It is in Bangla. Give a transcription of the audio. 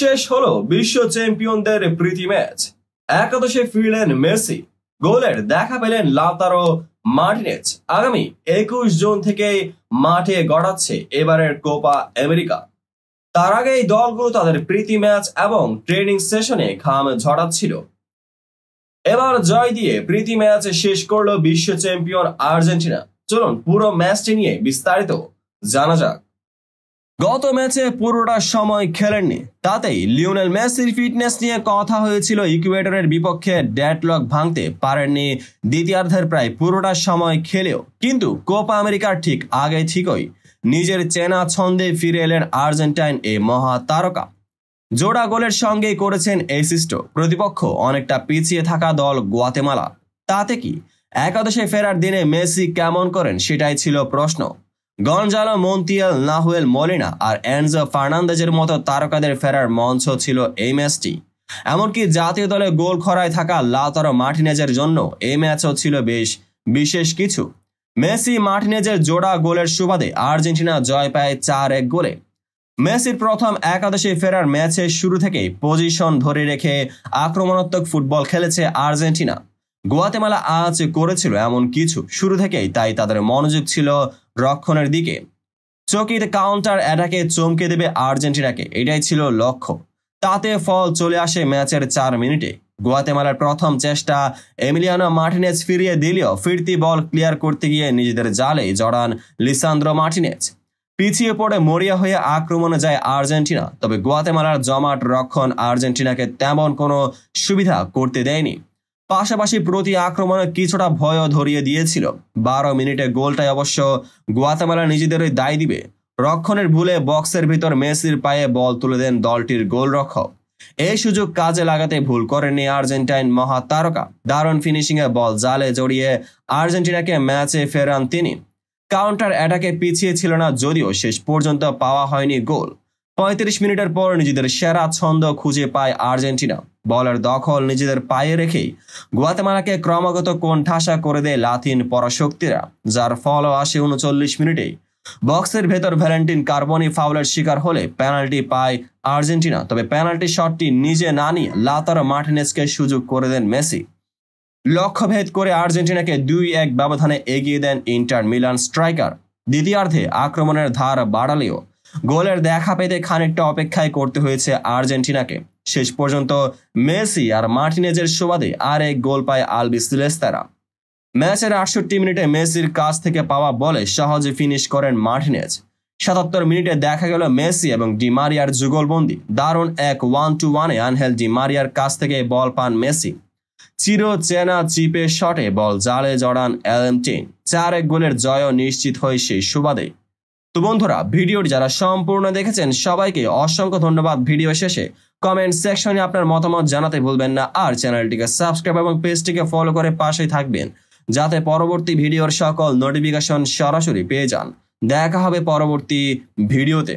শেষ হলো বিশ্ব চ্যাম্পিয়নদের প্রীতি ম্যাচ একাদশে ফিরলেন মেসি গোলের দেখা পেলেন লাতারো মার্টিনেজ আগামী একুশ জুন থেকে মাঠে গড়াচ্ছে এবারের কোপা আমেরিকা তার আগে এই দলগুলো তাদের প্রীতি ম্যাচ এবং ট্রেনিং সেশনে ঘাম ঝড়াচ্ছিল এবার জয় দিয়ে প্রীতি ম্যাচ শেষ করলো বিশ্ব চ্যাম্পিয়ন আর্জেন্টিনা চলুন পুরো ম্যাচটি নিয়ে বিস্তারিত জানা যাক গত ম্যাচে পুরোটা সময় খেলেননি তাতেই লিওনেল মেসির ফিটনেস নিয়ে কথা হয়েছিল ইকুয়েটরের বিপক্ষে ড্যাটলক ভাঙতে পারেননি দ্বিতীয়ার্ধের প্রায় পুরোটা সময় খেলেও কিন্তু কোপা আমেরিকার ঠিক আগে ঠিকই নিজের চেনা ছন্দে ফিরে এলেন আর্জেন্টাইন এ মহা তারকা জোড়া গোলের সঙ্গেই করেছেন এসিস্ট প্রতিপক্ষ অনেকটা পিছিয়ে থাকা দল গোয়াতেমালা তাতে কি একাদশে ফেরার দিনে মেসি কেমন করেন সেটাই ছিল প্রশ্ন গঞ্জালো মন্তিয়াল নাহুয়েল মলিনা আর অ্যানজো ফার্নান্দেজের মতো তারকাদের ফেরার মঞ্চ ছিল এই ম্যাচটি এমনকি জাতীয় দলে গোল খরায় থাকা লাতর মার্টিনেজের জন্য এই ম্যাচও ছিল বেশ বিশেষ কিছু মেসি মার্টিনেজের জোড়া গোলের সুবাদে আর্জেন্টিনা জয় পায় চার এক গোলে মেসির প্রথম একাদশে ফেরার ম্যাচের শুরু থেকেই পজিশন ধরে রেখে আক্রমণাত্মক ফুটবল খেলেছে আর্জেন্টিনা গোয়াতেমালা আজ করেছিল এমন কিছু শুরু থেকেই তাই তাদের মনোযোগ ছিল রক্ষণের দিকে চকিত কাউন্টার অ্যাটাকে চমকে দেবে আর্জেন্টিনাকে এটাই ছিল লক্ষ্য তাতে ফল চলে আসে ম্যাচের চার মিনিটে গোয়াতেমালার প্রথম চেষ্টা এমিলিয়ানো মার্টিনেজ ফিরিয়ে দিলেও ফিরতি বল ক্লিয়ার করতে গিয়ে নিজেদের জালে জড়ান লিসান্দ্রো মার্টিনেজ পিছিয়ে পড়ে মরিয়া হয়ে আক্রমণে যায় আর্জেন্টিনা তবে গোয়াতেমালার জমাট রক্ষণ আর্জেন্টিনাকে তেমন কোনো সুবিধা করতে দেয়নি পাশাপাশি প্রতি আক্রমণে কিছুটা ভয়ও ধরিয়ে দিয়েছিল বারো মিনিটে গোলটাই অবশ্য গোয়াতামালা নিজেদেরই দায় দিবে রক্ষণের ভুলে বক্সের ভিতর মেসির পায়ে বল তুলে দেন দলটির গোলরক্ষক এই সুযোগ কাজে লাগাতে ভুল করেননি আর্জেন্টাইন মহাতারকা দারুণ ফিনিশিংয়ে বল জালে জড়িয়ে আর্জেন্টিনাকে ম্যাচে ফেরান তিনি কাউন্টার অ্যাটাকে পিছিয়ে ছিল না যদিও শেষ পর্যন্ত পাওয়া হয়নি গোল পঁয়ত্রিশ মিনিটের পর নিজেদের সেরা ছন্দ খুঁজে পায় আর্জেন্টিনা বলের দখল নিজেদের পায়ে রেখেই গুয়াতেমালাকে ক্রমাগত কোণঠাসা করে দেয় লাতিন পরাশক্তিরা যার ফলও আসে উনচল্লিশ মিনিটে বক্সের ভেতর ভ্যালেন্টিন কার্বনি ফাউলের শিকার হলে পেনাল্টি পায় আর্জেন্টিনা তবে পেনাল্টি শটটি নিজে না নিয়ে লাতার মার্টিনেসকে সুযোগ করে দেন মেসি লক্ষ্যভেদ করে আর্জেন্টিনাকে দুই এক ব্যবধানে এগিয়ে দেন ইন্টার মিলান স্ট্রাইকার দ্বিতীয়ার্ধে আক্রমণের ধার বাড়ালেও গোলের দেখা পেতে খানিকটা অপেক্ষায় করতে হয়েছে আর্জেন্টিনাকে শেষ পর্যন্ত মেসি আর মার্টিনেজের সুবাদে আর এক গোল পায় আলবি সিলেস্তারা ম্যাচের আটষট্টি মিনিটে মেসির কাছ থেকে পাওয়া বলে সহজে ফিনিশ করেন মার্টিনেজ সাতাত্তর মিনিটে দেখা গেল মেসি এবং ডিমারিয়ার যুগলবন্দি দারুণ এক ওয়ান টু ওয়ানে আনহেল ডিমারিয়ার কাছ থেকে বল পান মেসি চির চেনা চিপে শটে বল জালে জড়ান টেন চার এক গোলের জয়ও নিশ্চিত হয় সেই সুবাদে তো বন্ধুরা ভিডিওটি যারা সম্পূর্ণ দেখেছেন সবাইকে অসংখ্য ধন্যবাদ ভিডিও শেষে কমেন্ট সেকশনে আপনার মতামত জানাতে ভুলবেন না আর চ্যানেলটিকে সাবস্ক্রাইব এবং পেজটিকে ফলো করে পাশেই থাকবেন যাতে পরবর্তী ভিডিওর সকল নোটিফিকেশন সরাসরি পেয়ে যান দেখা হবে পরবর্তী ভিডিওতে